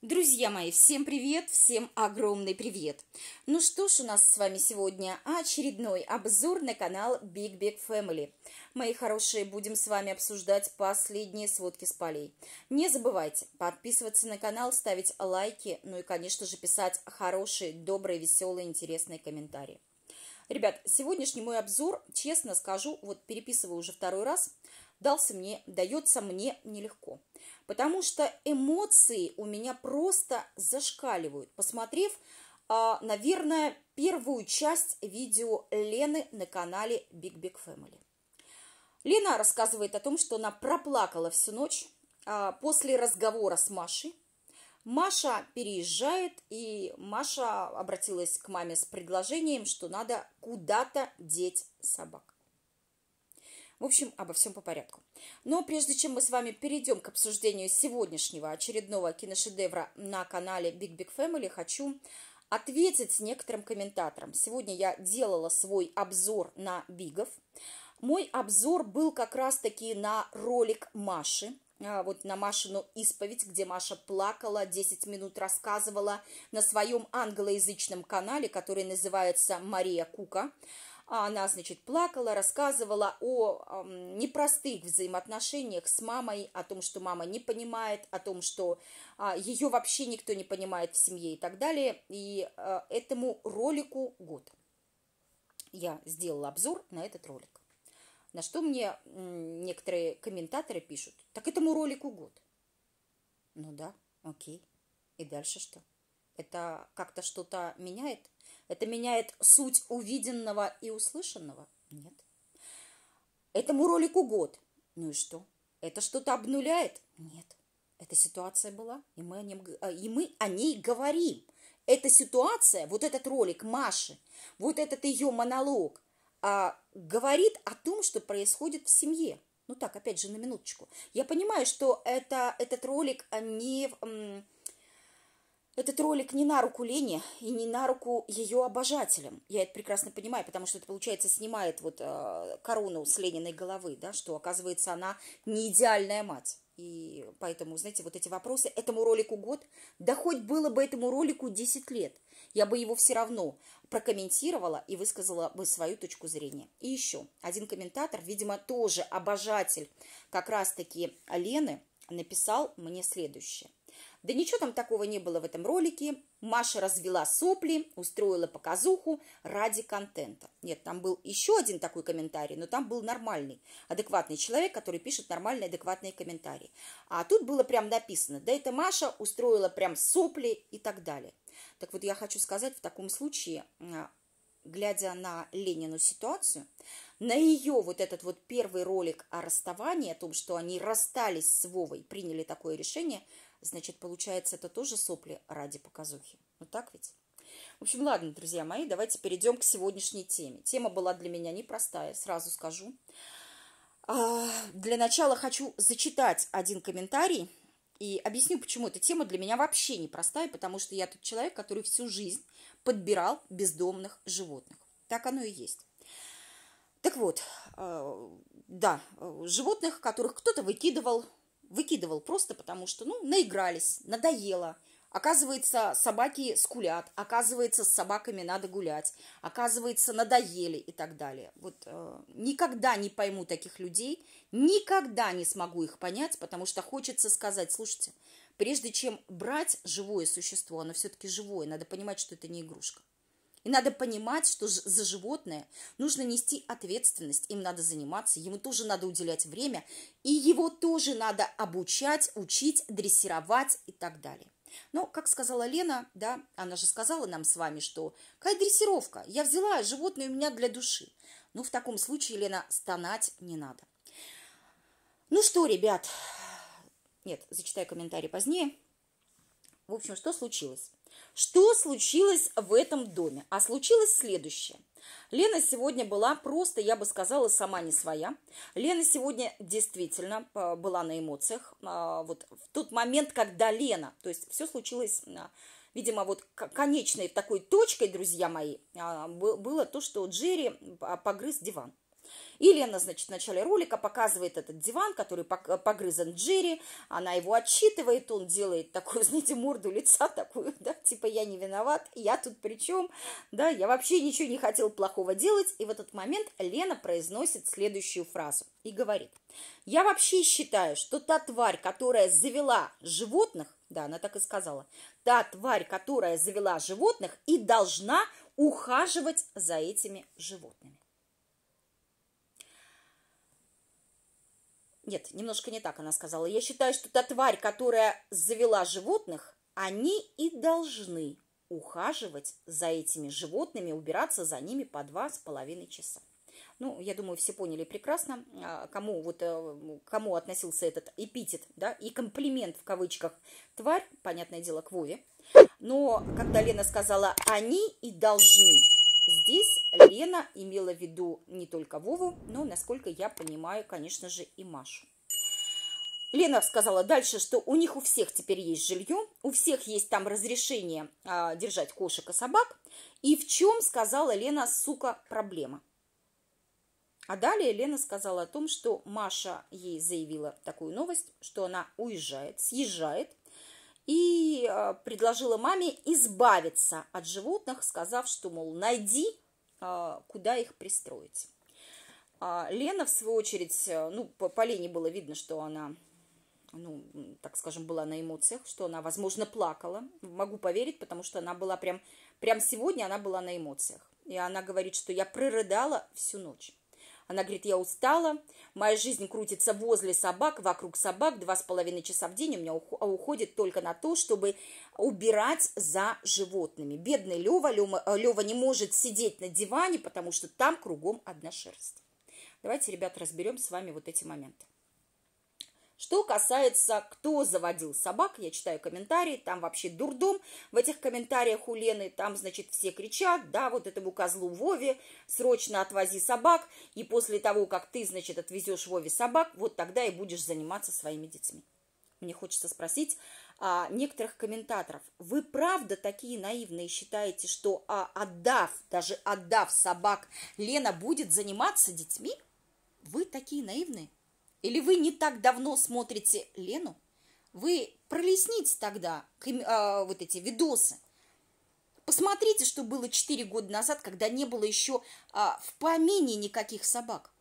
Друзья мои, всем привет, всем огромный привет! Ну что ж, у нас с вами сегодня очередной обзор на канал Big Big Family. Мои хорошие, будем с вами обсуждать последние сводки с полей. Не забывайте подписываться на канал, ставить лайки, ну и, конечно же, писать хорошие, добрые, веселые, интересные комментарии. Ребят, сегодняшний мой обзор, честно скажу, вот переписываю уже второй раз, дался мне, дается мне нелегко. Потому что эмоции у меня просто зашкаливают. Посмотрев, а, наверное, первую часть видео Лены на канале Big Big Family. Лена рассказывает о том, что она проплакала всю ночь а, после разговора с Машей, Маша переезжает, и Маша обратилась к маме с предложением, что надо куда-то деть собак. В общем, обо всем по порядку. Но прежде чем мы с вами перейдем к обсуждению сегодняшнего очередного киношедевра на канале Big Big Family, хочу ответить некоторым комментаторам. Сегодня я делала свой обзор на Бигов. Мой обзор был как раз-таки на ролик Маши, а, вот на Машину исповедь, где Маша плакала, 10 минут рассказывала на своем англоязычном канале, который называется «Мария Кука». А она, значит, плакала, рассказывала о непростых взаимоотношениях с мамой, о том, что мама не понимает, о том, что а, ее вообще никто не понимает в семье и так далее. И этому ролику год. Я сделала обзор на этот ролик. На что мне некоторые комментаторы пишут, так этому ролику год. Ну да, окей. И дальше что? Это как-то что-то меняет? Это меняет суть увиденного и услышанного? Нет. Этому ролику год. Ну и что? Это что-то обнуляет? Нет. Эта ситуация была, и мы о, нем, э, и мы о ней говорим. Эта ситуация, вот этот ролик Маши, вот этот ее монолог – а, говорит о том, что происходит в семье. Ну так, опять же, на минуточку. Я понимаю, что это, этот ролик а, не... Этот ролик не на руку Лене и не на руку ее обожателям. Я это прекрасно понимаю, потому что это, получается, снимает вот э, корону с Лениной головы, да, что, оказывается, она не идеальная мать. И поэтому, знаете, вот эти вопросы, этому ролику год, да хоть было бы этому ролику 10 лет, я бы его все равно прокомментировала и высказала бы свою точку зрения. И еще один комментатор, видимо, тоже обожатель как раз-таки Лены, написал мне следующее. Да ничего там такого не было в этом ролике. Маша развела сопли, устроила показуху ради контента. Нет, там был еще один такой комментарий, но там был нормальный, адекватный человек, который пишет нормальные, адекватные комментарии. А тут было прям написано, да это Маша устроила прям сопли и так далее. Так вот, я хочу сказать, в таком случае, а, глядя на Ленину ситуацию, на ее вот этот вот первый ролик о расставании, о том, что они расстались с Вовой, приняли такое решение – Значит, получается, это тоже сопли ради показухи. Ну так ведь? В общем, ладно, друзья мои, давайте перейдем к сегодняшней теме. Тема была для меня непростая, сразу скажу. А, для начала хочу зачитать один комментарий и объясню, почему эта тема для меня вообще непростая, потому что я тот человек, который всю жизнь подбирал бездомных животных. Так оно и есть. Так вот, э, да, э, животных, которых кто-то выкидывал, выкидывал просто потому, что, ну, наигрались, надоело. Оказывается, собаки скулят, оказывается, с собаками надо гулять, оказывается, надоели и так далее. Вот э, никогда не пойму таких людей, никогда не смогу их понять, потому что хочется сказать, слушайте, прежде чем брать живое существо, оно все-таки живое, надо понимать, что это не игрушка. И надо понимать, что за животное нужно нести ответственность, им надо заниматься, ему тоже надо уделять время, и его тоже надо обучать, учить, дрессировать и так далее. Но, как сказала Лена, да, она же сказала нам с вами, что какая дрессировка, я взяла животное у меня для души. Ну, в таком случае, Лена, стонать не надо. Ну что, ребят, нет, зачитаю комментарий позднее. В общем, что случилось? Что случилось в этом доме? А случилось следующее. Лена сегодня была просто, я бы сказала, сама не своя. Лена сегодня действительно э, была на эмоциях. А, вот в тот момент, когда Лена, то есть все случилось, а, видимо, вот конечной такой точкой, друзья мои, а, было то, что Джерри погрыз диван. И Лена, значит, в начале ролика показывает этот диван, который погрызан Джерри, она его отчитывает, он делает такую, знаете, морду лица такую, да, типа я не виноват, я тут при чем, да, я вообще ничего не хотел плохого делать. И в этот момент Лена произносит следующую фразу и говорит, я вообще считаю, что та тварь, которая завела животных, да, она так и сказала, та тварь, которая завела животных и должна ухаживать за этими животными. Нет, немножко не так она сказала. Я считаю, что та тварь, которая завела животных, они и должны ухаживать за этими животными, убираться за ними по два с половиной часа. Ну, я думаю, все поняли прекрасно, а, кому, вот, э, кому относился этот эпитет, да, и комплимент в кавычках «тварь», понятное дело, к Вове. Но когда Лена сказала «они» и «должны», Здесь Лена имела в виду не только Вову, но, насколько я понимаю, конечно же, и Машу. Лена сказала дальше, что у них у всех теперь есть жилье, у всех есть там разрешение а, держать кошек и собак. И в чем, сказала Лена, сука, проблема? А далее Лена сказала о том, что Маша ей заявила такую новость, что она уезжает, съезжает и а, предложила маме избавиться от животных, сказав, что, мол, найди, а, куда их пристроить. А, Лена, в свою очередь, ну, по, по Лене было видно, что она, ну, так скажем, была на эмоциях, что она, возможно, плакала. Могу поверить, потому что она была прям, прям сегодня она была на эмоциях. И она говорит, что я прорыдала всю ночь. Она говорит, я устала, моя жизнь крутится возле собак, вокруг собак, два с половиной часа в день у меня уходит только на то, чтобы убирать за животными. Бедный Лева, Лева э, не может сидеть на диване, потому что там кругом одна шерсть. Давайте, ребята, разберем с вами вот эти моменты. Что касается, кто заводил собак, я читаю комментарии, там вообще дурдом. В этих комментариях у Лены там, значит, все кричат, да, вот этому козлу Вове, срочно отвози собак, и после того, как ты, значит, отвезешь Вове собак, вот тогда и будешь заниматься своими детьми. Мне хочется спросить а, некоторых комментаторов, вы правда такие наивные считаете, что а, отдав, даже отдав собак, Лена будет заниматься детьми? Вы такие наивные? Или вы не так давно смотрите Лену? Вы пролесните тогда э, вот эти видосы. Посмотрите, что было 4 года назад, когда не было еще э, в помине никаких собак.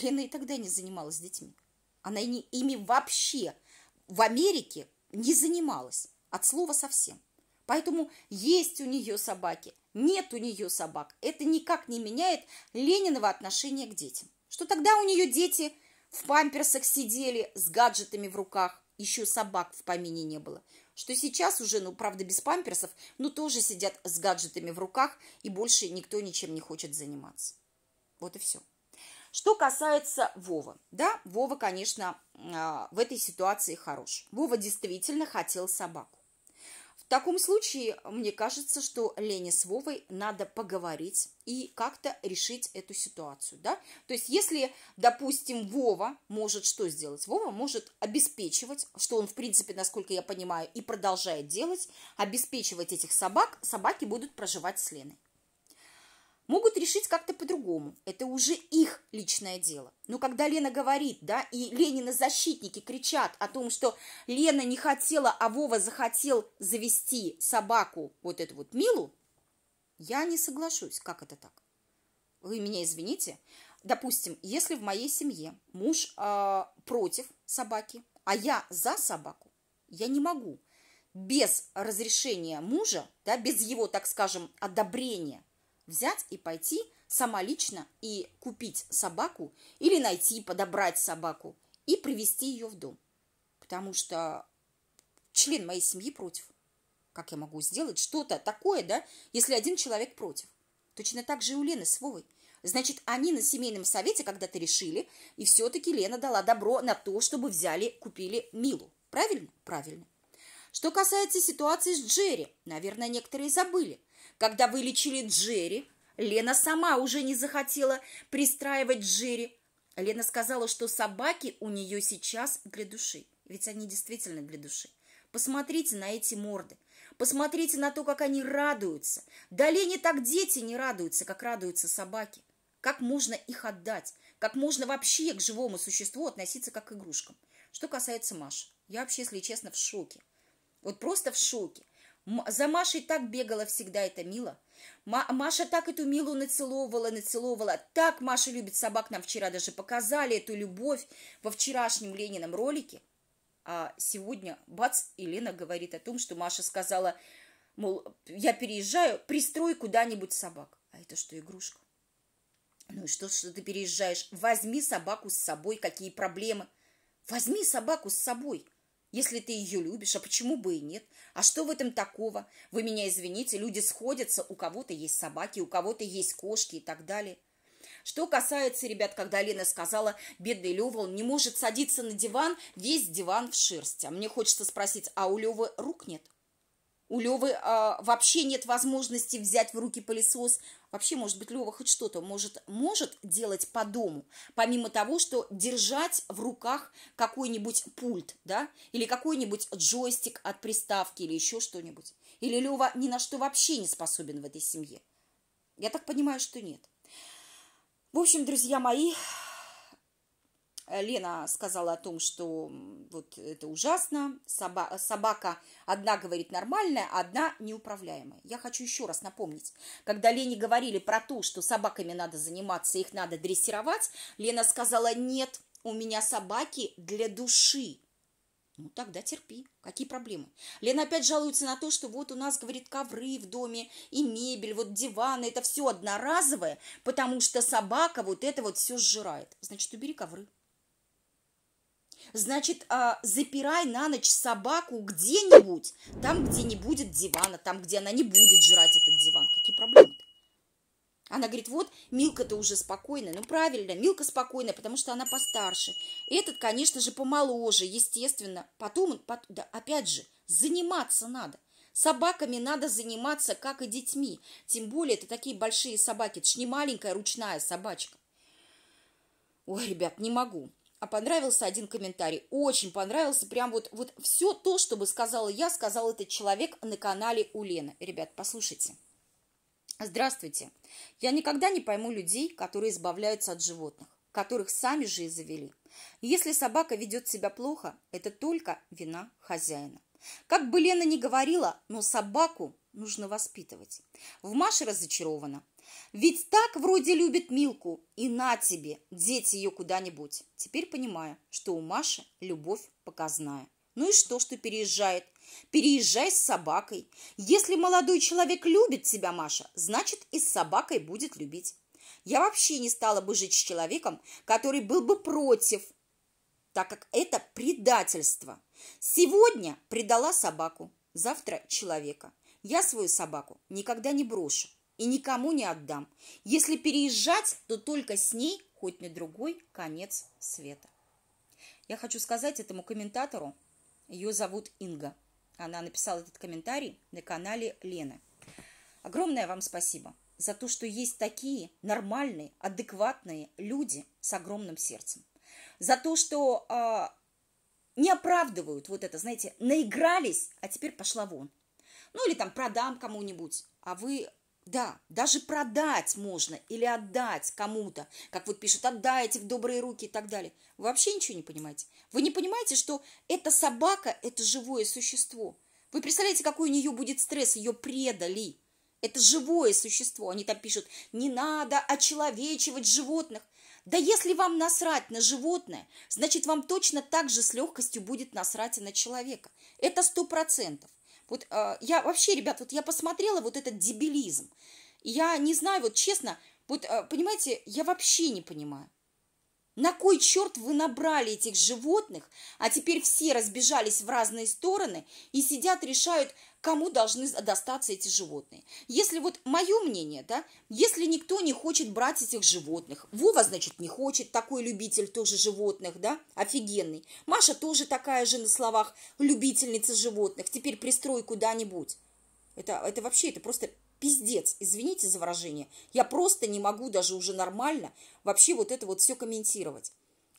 Лена и тогда не занималась детьми. Она и не, ими вообще в Америке не занималась. От слова совсем. Поэтому есть у нее собаки, нет у нее собак. Это никак не меняет Лениного отношения к детям. Что тогда у нее дети – в памперсах сидели с гаджетами в руках, еще собак в помине не было. Что сейчас уже, ну, правда, без памперсов, но тоже сидят с гаджетами в руках, и больше никто ничем не хочет заниматься. Вот и все. Что касается Вова, да, Вова, конечно, а, в этой ситуации хорош. Вова действительно хотел собаку таком случае, мне кажется, что Лене с Вовой надо поговорить и как-то решить эту ситуацию, да? То есть, если, допустим, Вова может что сделать? Вова может обеспечивать, что он, в принципе, насколько я понимаю, и продолжает делать, обеспечивать этих собак, собаки будут проживать с Леной могут решить как-то по-другому. Это уже их личное дело. Но когда Лена говорит, да, и Ленина защитники кричат о том, что Лена не хотела, а Вова захотел завести собаку, вот эту вот Милу, я не соглашусь. Как это так? Вы меня извините. Допустим, если в моей семье муж э, против собаки, а я за собаку, я не могу без разрешения мужа, да, без его, так скажем, одобрения – взять и пойти сама лично и купить собаку или найти, подобрать собаку и привести ее в дом. Потому что член моей семьи против. Как я могу сделать что-то такое, да, если один человек против? Точно так же и у Лены с Вовой. Значит, они на семейном совете когда-то решили, и все-таки Лена дала добро на то, чтобы взяли, купили Милу. Правильно? Правильно. Что касается ситуации с Джерри, наверное, некоторые забыли – когда вылечили Джерри, Лена сама уже не захотела пристраивать Джерри. Лена сказала, что собаки у нее сейчас для души. Ведь они действительно для души. Посмотрите на эти морды. Посмотрите на то, как они радуются. Да Лене так дети не радуются, как радуются собаки. Как можно их отдать? Как можно вообще к живому существу относиться как к игрушкам? Что касается Маши, я вообще, если честно, в шоке. Вот просто в шоке. За Машей так бегала всегда эта Мила. Маша так эту Милу нацеловала, нацеловала. Так Маша любит собак. Нам вчера даже показали эту любовь во вчерашнем Ленином ролике. А сегодня, бац, Елена говорит о том, что Маша сказала, мол, я переезжаю, пристрой куда-нибудь собак. А это что, игрушка? Ну и что, что ты переезжаешь? Возьми собаку с собой, какие проблемы? Возьми собаку с собой – если ты ее любишь, а почему бы и нет? А что в этом такого? Вы меня извините, люди сходятся, у кого-то есть собаки, у кого-то есть кошки и так далее. Что касается, ребят, когда Лена сказала, бедный Лёва, он не может садиться на диван, весь диван в шерсти. А мне хочется спросить, а у Левы рук нет? У Левы э, а, вообще нет возможности взять в руки пылесос. Вообще, может быть, Лева хоть что-то может, может делать по дому, помимо того, что держать в руках какой-нибудь пульт, да, или какой-нибудь джойстик от приставки или еще что-нибудь. Или Лева ни на что вообще не способен в этой семье. Я так понимаю, что нет. В общем, друзья мои, Лена сказала о том, что вот это ужасно, Соба собака одна говорит нормальная, одна неуправляемая. Я хочу еще раз напомнить, когда Лене говорили про то, что собаками надо заниматься, их надо дрессировать, Лена сказала, нет, у меня собаки для души. Ну, тогда терпи. Какие проблемы? Лена опять жалуется на то, что вот у нас, говорит, ковры в доме и мебель, вот диваны, это все одноразовое, потому что собака вот это вот все сжирает. Значит, убери ковры. Значит, а, запирай на ночь собаку где-нибудь, там, где не будет дивана, там, где она не будет жрать этот диван. Какие проблемы-то? Она говорит, вот, Милка-то уже спокойная. Ну, правильно, Милка спокойная, потому что она постарше. Этот, конечно же, помоложе, естественно. Потом, потом да, опять же, заниматься надо. Собаками надо заниматься, как и детьми. Тем более, это такие большие собаки. Это ж не маленькая ручная собачка. Ой, ребят, не могу. А понравился один комментарий, очень понравился, прям вот, вот все то, что бы сказала я, сказал этот человек на канале у Лены. Ребят, послушайте. Здравствуйте. Я никогда не пойму людей, которые избавляются от животных, которых сами же и завели. Если собака ведет себя плохо, это только вина хозяина. Как бы Лена ни говорила, но собаку нужно воспитывать. В Маше разочарована. Ведь так вроде любит Милку, и на тебе, дети ее куда-нибудь. Теперь понимаю, что у Маши любовь показная. Ну и что, что переезжает? Переезжай с собакой. Если молодой человек любит тебя, Маша, значит и с собакой будет любить. Я вообще не стала бы жить с человеком, который был бы против, так как это предательство. Сегодня предала собаку, завтра человека. Я свою собаку никогда не брошу и никому не отдам. Если переезжать, то только с ней, хоть на другой конец света. Я хочу сказать этому комментатору, ее зовут Инга. Она написала этот комментарий на канале Лены. Огромное вам спасибо за то, что есть такие нормальные, адекватные люди с огромным сердцем. За то, что э, не оправдывают вот это, знаете, наигрались, а теперь пошла вон. Ну или там продам кому-нибудь, а вы да, даже продать можно или отдать кому-то, как вот пишут, отдайте в добрые руки и так далее. Вы вообще ничего не понимаете. Вы не понимаете, что эта собака – это живое существо. Вы представляете, какой у нее будет стресс, ее предали. Это живое существо. Они там пишут, не надо очеловечивать животных. Да если вам насрать на животное, значит, вам точно так же с легкостью будет насрать и на человека. Это сто процентов. Вот э, я вообще, ребят, вот я посмотрела вот этот дебилизм. Я не знаю, вот честно, вот, э, понимаете, я вообще не понимаю. На кой черт вы набрали этих животных, а теперь все разбежались в разные стороны и сидят, решают, кому должны достаться эти животные. Если вот мое мнение, да, если никто не хочет брать этих животных, Вова, значит, не хочет, такой любитель тоже животных, да, офигенный. Маша тоже такая же на словах любительница животных, теперь пристрой куда-нибудь. Это, это вообще, это просто пиздец, извините за выражение, я просто не могу даже уже нормально вообще вот это вот все комментировать.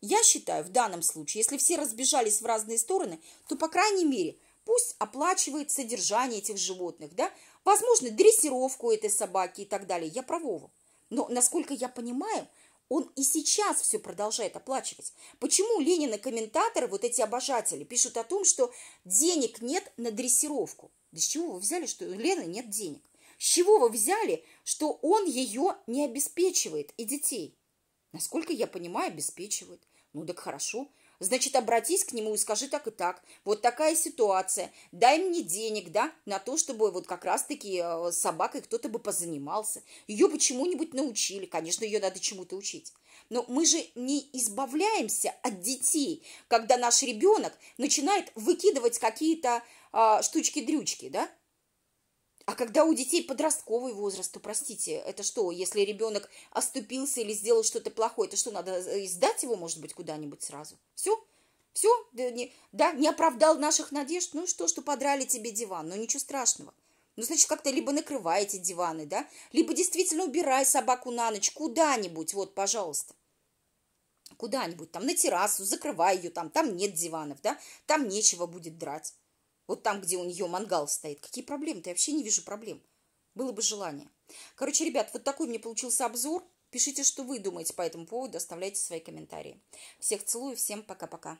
Я считаю, в данном случае, если все разбежались в разные стороны, то, по крайней мере, пусть оплачивает содержание этих животных, да, возможно, дрессировку этой собаки и так далее. Я про Вову. Но, насколько я понимаю, он и сейчас все продолжает оплачивать. Почему Ленина комментаторы, вот эти обожатели, пишут о том, что денег нет на дрессировку? Да с чего вы взяли, что у Лены нет денег? С чего вы взяли, что он ее не обеспечивает и детей? Насколько я понимаю, обеспечивает. Ну так хорошо. Значит, обратись к нему и скажи так и так. Вот такая ситуация. Дай мне денег, да, на то, чтобы вот как раз-таки э, собакой кто-то бы позанимался. Ее почему нибудь научили. Конечно, ее надо чему-то учить. Но мы же не избавляемся от детей, когда наш ребенок начинает выкидывать какие-то э, штучки-дрючки, да? А когда у детей подростковый возраст, то, простите, это что, если ребенок оступился или сделал что-то плохое, это что, надо э, издать его, может быть, куда-нибудь сразу? Все? Все? Да не, да, не оправдал наших надежд? Ну что, что подрали тебе диван? Ну ничего страшного. Ну, значит, как-то либо накрываете диваны, да, либо действительно убирай собаку на ночь куда-нибудь, вот, пожалуйста куда-нибудь, там, на террасу, закрывай ее, там, там нет диванов, да, там нечего будет драть. Вот там, где у нее мангал стоит. Какие проблемы-то? Я вообще не вижу проблем. Было бы желание. Короче, ребят, вот такой мне получился обзор. Пишите, что вы думаете по этому поводу, оставляйте свои комментарии. Всех целую, всем пока-пока.